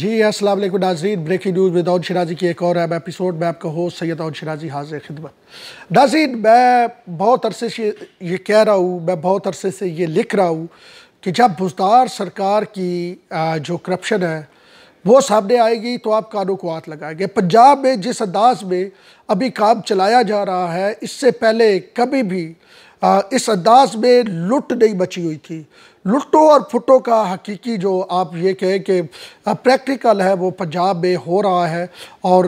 जी अस्सलाम वालेकुम नाजरीन ब्रेकिंग न्यूज़ विदाउन शराजी की एक और अहम एपिसोड में आपका होस्ट सैयद और शराजी हाजिर खिदमत नाजीन मैं बहुत अरसे से ये कह रहा हूँ मैं बहुत अरसे से ये लिख रहा हूँ कि जब बुजदार सरकार की जो करप्शन है वो सामने आएगी तो आप कानों को हाथ लगाएंगे पंजाब में जिस अंदाज में अभी काम चलाया जा रहा है इससे पहले कभी भी आ, इस अंदाज में लुट नहीं बची हुई थी लुटों और फुटों का हकीकी जो आप ये कहें कि प्रैक्टिकल है वो पंजाब में हो रहा है और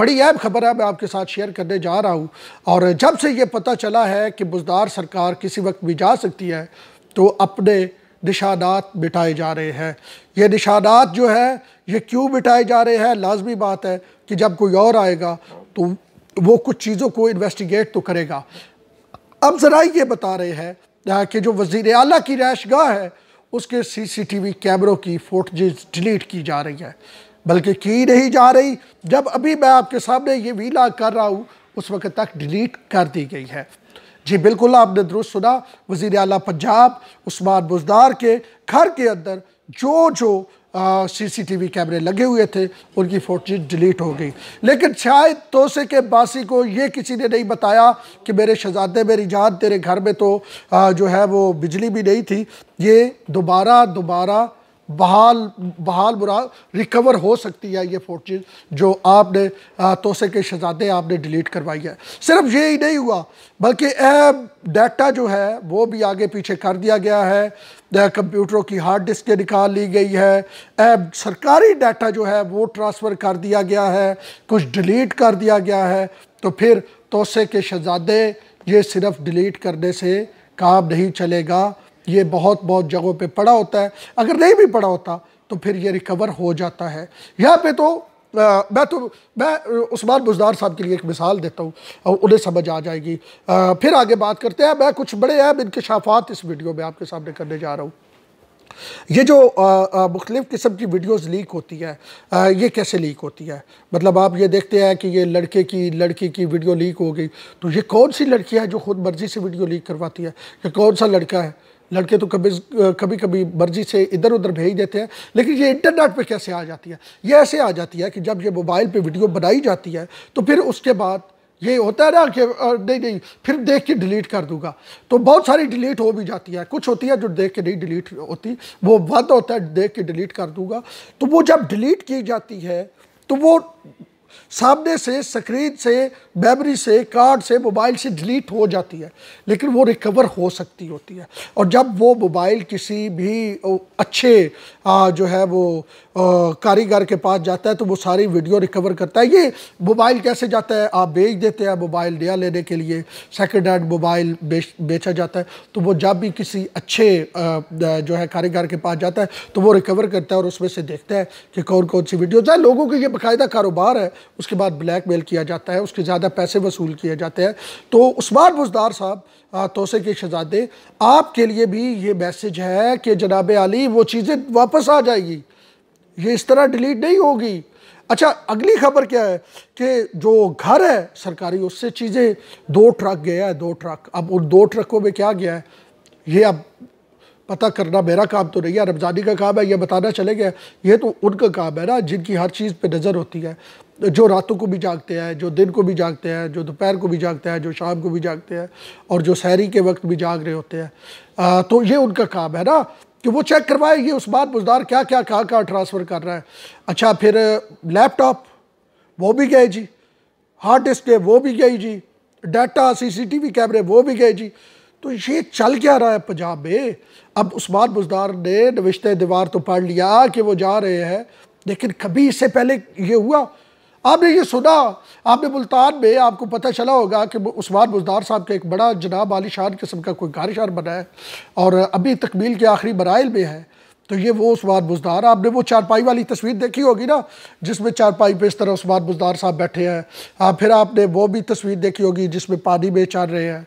बड़ी अहम खबर है मैं आपके साथ शेयर करने जा रहा हूँ और जब से ये पता चला है कि बुजदार सरकार किसी वक्त भी जा सकती है तो अपने निशानात बिठाए जा रहे हैं ये निशानात जो है ये क्यों बिठाए जा रहे हैं लाजमी बात है कि जब कोई और आएगा तो वो कुछ चीज़ों को इन्वेस्टिगेट तो करेगा अब ज़रा ये बता रहे हैं कि जो वजीर अली की गाह है उसके सी सी टी वी कैमरों की फोटेज डिलीट की जा रही है बल्कि की नहीं जा रही जब अभी मैं आपके सामने ये वीला कर रहा हूँ उस वक्त तक डिलीट कर दी गई है जी बिल्कुल आपने दुरुस्त सुना वजीर अली पंजाब उस्मान बुजदार के घर के अंदर जो जो सीसीटीवी कैमरे लगे हुए थे उनकी फोटो डिलीट हो गई लेकिन शायद तोसे के बासी को ये किसी ने नहीं बताया कि मेरे शहजादे मेरी जान तेरे घर में तो आ, जो है वो बिजली भी नहीं थी ये दोबारा दोबारा बहाल बहाल बुरा रिकवर हो सकती है ये फोर्टीज जो आपने तोसे के शहजादे आपने डिलीट करवाई है सिर्फ ये ही नहीं हुआ बल्कि डाटा जो है वो भी आगे पीछे कर दिया गया है कंप्यूटरों की हार्ड डिस्क निकाल ली गई है ऐप सरकारी डाटा जो है वो ट्रांसफ़र कर दिया गया है कुछ डिलीट कर दिया गया है तो फिर तोसे के शहजादे ये सिर्फ डिलीट करने से काम नहीं चलेगा ये बहुत बहुत जगहों पे पड़ा होता है अगर नहीं भी पड़ा होता तो फिर ये रिकवर हो जाता है यहाँ पे तो आ, मैं तो मैं उस्मान बुजदार साहब के लिए एक मिसाल देता हूँ उन्हें समझ आ जाएगी आ, फिर आगे बात करते हैं मैं कुछ बड़े अहम इनकशाफात इस वीडियो में आपके सामने करने जा रहा हूँ ये जो मुख्तलिफ़ किस्म की वीडियोस लीक होती है आ, ये कैसे लीक होती है मतलब आप ये देखते हैं कि ये लड़के की लड़की की वीडियो लीक हो गई तो ये कौन सी लड़की है जो खुद मर्ज़ी से वीडियो लीक करवाती है ये कौन सा लड़का है लड़के तो कभी कभी कभी मर्जी से इधर उधर भेज देते हैं लेकिन ये इंटरनेट पे कैसे आ जाती है ये ऐसे आ जाती है कि जब ये मोबाइल पे वीडियो बनाई जाती है तो फिर उसके बाद ये होता है ना कि नहीं नहीं फिर देख के डिलीट कर दूंगा तो बहुत सारी डिलीट हो भी जाती है कुछ होती है जो देख के नहीं डिलीट होती वो बंद होता है देख के डिलीट कर दूंगा तो वो जब डिलीट की जाती है तो वो सामने से स्क्रीन से मेमोरी से कार्ड से मोबाइल से डिलीट हो जाती है लेकिन वो रिकवर हो सकती होती है और जब वो मोबाइल किसी भी अच्छे आ, जो है वो कारीगर के पास जाता है तो वो सारी वीडियो रिकवर करता है ये मोबाइल कैसे जाता है आप बेच देते हैं मोबाइल नया लेने के लिए सेकेंड हैंड मोबाइल बेच बेचा जाता है तो वो जब भी किसी अच्छे आ, जो है कारीगर के पास जाता है तो वो रिकवर करता है और उसमें से देखता है कि कौन कौन सी वीडियोज़ है लोगों के ये बाकायदा कारोबार है उसके बाद ब्लैक मेल किया जाता है उसके ज़्यादा पैसे वसूल किए जाते हैं तो उस्मान बुजदार साहब तोसे के शहजादे आपके लिए भी ये मैसेज है कि जनाब अली वो चीज़ें वापस आ जाएगी ये इस तरह डिलीट नहीं होगी अच्छा अगली खबर क्या है कि जो घर है सरकारी उससे चीज़ें दो ट्रक गया है दो ट्रक अब उन दो ट्रकों में क्या गया है ये अब पता करना मेरा काम तो नहीं है रमज़ानी का काम है यह बताना चले गया ये तो उनका काम है ना जिनकी हर चीज़ पे नज़र होती है जो रातों को भी जागते हैं जो दिन को भी जागते हैं जो दोपहर को भी जागते हैं जो शाम को भी जागते हैं और जो सहरी के वक्त भी जाग रहे होते हैं तो ये उनका काम है ना कि वो चेक करवाए ये बात बुजदार क्या क्या कहाँ कहाँ ट्रांसफ़र कर रहा है अच्छा फिर लैपटॉप वो भी गए जी हार्ड डिस्क है वो भी गई जी डाटा सीसीटीवी कैमरे वो भी गए जी तो ये चल क्या रहा है पंजाब में अब उस्मान बुजदार ने नविश्ते दीवार तो पढ़ लिया कि वो जा रहे हैं लेकिन कभी इससे पहले ये हुआ आपने ये सुना आपने मुल्तान में आपको पता चला होगा कि उस्मान बुजदार साहब का एक बड़ा जनाब आली शान किस्म का कोई कारशार बना है और अभी तकमील के आखिरी मराइल में है तो ये वो उस्मान बुजदार आपने वो चारपाई वाली तस्वीर देखी होगी ना जिसमें चारपाई पे इस तरह उस्मान बुजदार साहब बैठे हैं आप फिर आपने वो भी तस्वीर देखी होगी जिसमें पानी में चढ़ रहे हैं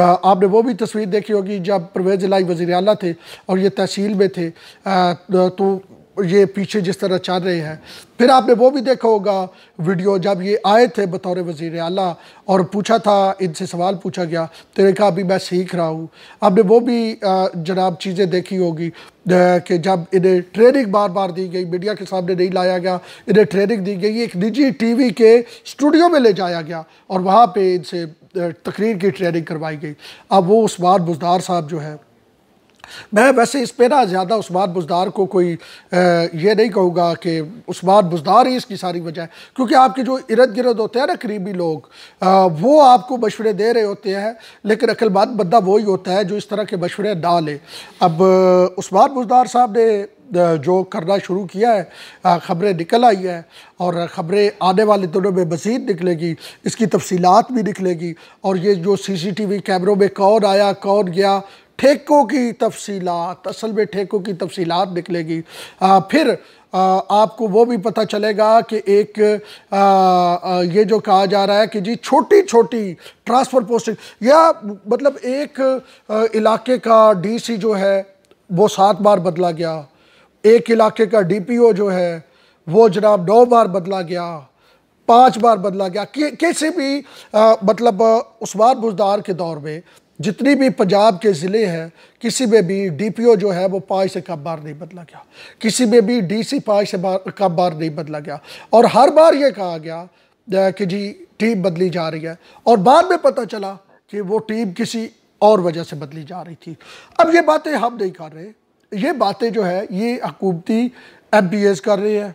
आपने वो भी तस्वीर देखी होगी जब परवेज़ लाई वज़ी अला थे और ये तहसील में थे तो ये पीछे जिस तरह चल रहे हैं फिर आपने वो भी देखा होगा वीडियो जब ये आए थे बतौर वज़ी अला और पूछा था इनसे सवाल पूछा गया तो ने कहा अभी मैं सीख रहा हूँ आपने वो भी जनाब चीज़ें देखी होगी कि जब इन्हें ट्रेनिंग बार बार दी गई मीडिया के सामने नहीं लाया गया इन्हें ट्रेनिंग दी गई एक निजी टी के स्टूडियो में ले जाया गया और वहाँ पर इनसे तकरीर की ट्रेनिंग करवाई गई अब वो उस्मान बुजदार साहब जो है मैं वैसे इस पे ना ज़्यादा उस्मान बुजदार को कोई ये नहीं कहूँगा कि उस्मान बुजदार ही इसकी सारी वजह है क्योंकि आपके जो इर्द गिर्द होते हैं ना करीबी लोग वो आपको मशवरे दे रहे होते हैं लेकिन अक्लमंद बंदा वही होता है जो इस तरह के मशवरे ना ले अब उस्मान बुजदार साहब ने जो करना शुरू किया है ख़बरें निकल आई है और ख़बरें आने वाले दिनों में मज़ीद निकलेगी इसकी तफसीलत भी निकलेगी और ये जो सी सी टी वी कैमरों में कौन आया कौन गया ठेकों की तफसीलत असल में ठेकों की तफसीलात निकलेगी फिर आ, आपको वो भी पता चलेगा कि एक आ, आ, ये जो कहा जा रहा है कि जी छोटी छोटी ट्रांसफ़र पोस्टिंग या मतलब एक आ, इलाके का डीसी जो है वो सात बार बदला गया एक इलाके का डीपीओ जो है वो जनाब नौ बार बदला गया पांच बार बदला गया कैसे भी आ, मतलब उस्मान बुजदार के दौर में जितनी भी पंजाब के ज़िले हैं किसी में भी डीपीओ जो है वो पाँच से कम बार नहीं बदला गया किसी में भी डीसी पाँच से बार कम बार नहीं बदला गया और हर बार ये कहा गया कि जी टीम बदली जा रही है और बाद में पता चला कि वो टीम किसी और वजह से बदली जा रही थी अब ये बातें हम नहीं कर रहे ये बातें जो है ये हकूमती एम पी एस कर रही है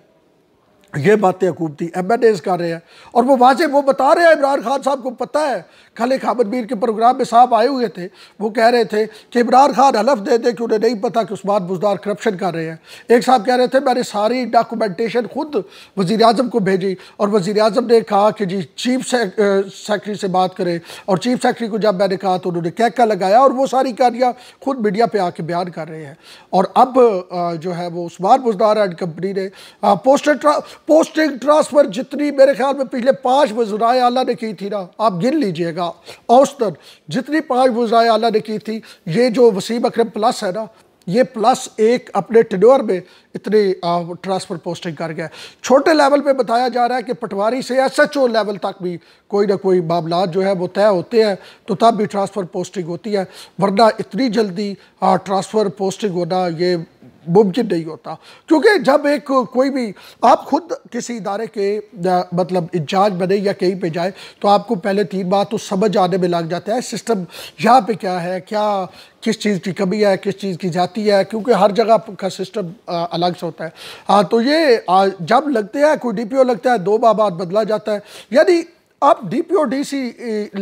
ये बातें हकूब थी एम एन एज कर रहे हैं और वो वाजे वो बता रहे हैं इमरान खान साहब को पता है कल एक हामिद मीर के प्रोग्राम में साहब आए हुए थे वो कह रहे थे कि इमरान खान हलफ दे दे कि उन्हें नहीं पता कि उस्मान बुजदार करप्शन कर रहे हैं एक साहब कह रहे थे मैंने सारी डॉक्यूमेंटेशन खुद वज़ी अजम को भेजी और वज़ी अजम ने कहा कि जी चीफ सेक्रटरी से बात करें और चीफ सेक्रटरी को जब मैंने कहा तो उन्होंने कहका लगाया और वो सारी कहानियाँ खुद मीडिया पर आके बयान कर रहे हैं और अब जो है वो उस्मान बुजदार एंड कंपनी ने पोस्टर पोस्टिंग ट्रांसफ़र जितनी मेरे ख्याल में पिछले पाँच वजराए आला ने की थी ना आप गिन लीजिएगा औसतन जितनी पाँच वजराए आला ने की थी ये जो वसीम अक्रम प्लस है ना ये प्लस एक अपने टिडोर में इतनी ट्रांसफ़र पोस्टिंग कर गया छोटे लेवल पे बताया जा रहा है कि पटवारी से एस एच ओ लेवल तक भी कोई ना कोई मामला जो है वो तय होते हैं तो तब भी ट्रांसफ़र पोस्टिंग होती है वरना इतनी जल्दी ट्रांसफ़र पोस्टिंग होना ये मुमकिन नहीं होता क्योंकि जब एक कोई भी आप खुद किसी इदारे के मतलब इंचार्ज बने या कहीं पे जाए तो आपको पहले तीन बार तो समझ आने में लग जाता है सिस्टम यहाँ पे क्या है क्या किस चीज़ की कमी है किस चीज़ की जाती है क्योंकि हर जगह का सिस्टम अलग से होता है हाँ तो ये आ, जब लगते हैं कोई डी लगता है दो बार बाद बदला जाता है यानी आप D P O D C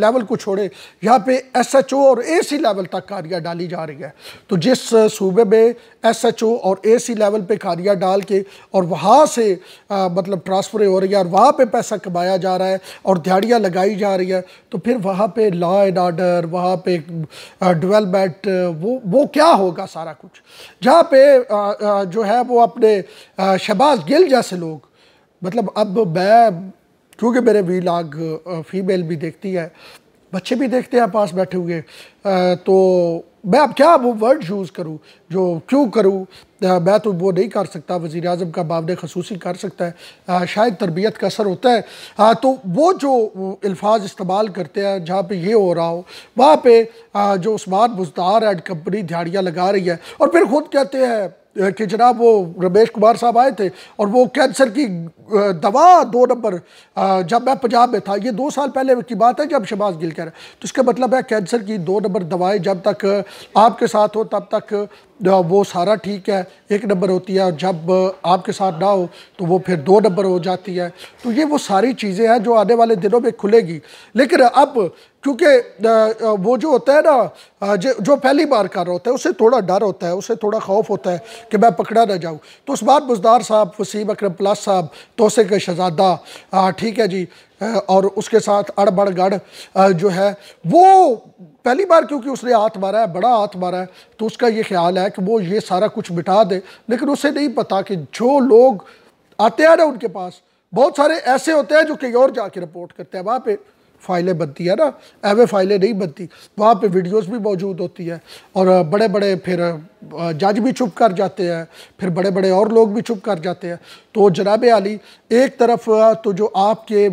level को छोड़े यहाँ पे एस एच ओ और ए सी लेवल तक कारियाँ डाली जा रही है तो जिस सूबे में एस एच ओ और ए सी लेवल पे कारियाँ डाल के और वहाँ से आ, मतलब ट्रांसफ़र हो रही है और वहाँ पे पैसा कमाया जा रहा है और दिहाड़ियाँ लगाई जा रही है तो फिर वहाँ पे लॉ एंड ऑर्डर वहाँ पे डिवेलपमेंट वो वो क्या होगा सारा कुछ जहाँ पे आ, आ, जो है वो अपने शहबाज गिल जैसे लोग मतलब अब मैं क्योंकि मेरे वी लाग फीमेल भी देखती है बच्चे भी देखते हैं पास बैठे हुए तो मैं अब क्या वो वर्ड यूज़ करूँ जो क्यों करूँ मैं तो वो नहीं कर सकता वज़ी अजम का मामले खसूसी कर सकता है शायद तरबियत का असर होता है आ, तो वो जो अल्फाज इस्तेमाल करते हैं जहाँ पे ये हो रहा हो वहाँ पे आ, जो उस्मान बुजदार एंड कंपनी दिहाड़ियाँ लगा रही है और फिर खुद कहते हैं कि जनाब वो रमेश कुमार साहब आए थे और वो कैंसर की दवा दो नंबर जब मैं पंजाब में था ये दो साल पहले की बात है जब शबाज गिल कह रहे तो इसका मतलब है कैंसर की दो नंबर दवाएं जब तक आपके साथ हो तब तक वो सारा ठीक है एक नंबर होती है और जब आपके साथ ना हो तो वो फिर दो नंबर हो जाती है तो ये वो सारी चीज़ें हैं जो आने वाले दिनों में खुलेगी लेकिन अब क्योंकि वो जो होता है ना जो पहली बार कर रहा होता है उसे थोड़ा डर होता है उसे थोड़ा खौफ होता है कि मैं पकड़ा ना जाऊँ तो उस बार बुजदार साहब वसीम अक्रम प्लस साहब तोसे के शहजादा ठीक है जी और उसके साथ अड़बड़गढ़ जो है वो पहली बार क्योंकि उसने हाथ मारा है बड़ा हाथ मारा है तो उसका ये ख्याल है कि वो ये सारा कुछ बिठा दे लेकिन उसे नहीं पता कि जो लोग आते हैं ना उनके पास बहुत सारे ऐसे होते हैं जो कहीं और जाके रिपोर्ट करते हैं वहाँ पे फाइलें बनती है ना एवे फाइलें नहीं बनती वहाँ पे वीडियोस भी मौजूद होती है और बड़े बड़े फिर जज भी चुप कर जाते हैं फिर बड़े बड़े और लोग भी चुप कर जाते हैं तो जनाब अली एक तरफ तो जो आपके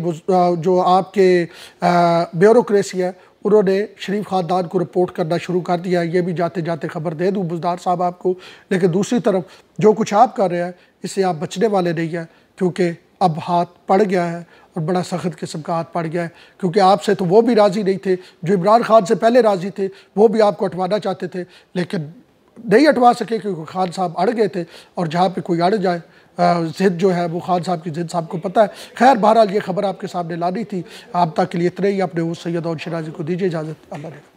जो आपके ब्यूरोसी है उन्होंने शरीफ ख़ानदान को रिपोर्ट करना शुरू कर दिया ये भी जाते जाते खबर दे दूँ बुजदार साहब आपको लेकिन दूसरी तरफ जो कुछ आप कर रहे हैं इससे आप बचने वाले नहीं हैं क्योंकि अब हाथ पड़ गया है और बड़ा सख्त किस्म का हाथ पड़ गया है क्योंकि आपसे तो वो भी राज़ी नहीं थे जो इमरान खान से पहले राज़ी थे वो भी आपको हटवाना चाहते थे लेकिन नहीं हटवा सके क्योंकि खान साहब अड़ गए थे और जहाँ पर कोई अड़ जाए जिद जो है वो खान साहब की जिद साहब को पता है खैर बहरहाल ये खबर आपके सामने लानी थी आप तक के लिए इतने ही अपने उस सैद और शराजी को दीजिए इजाज़त अल्लाह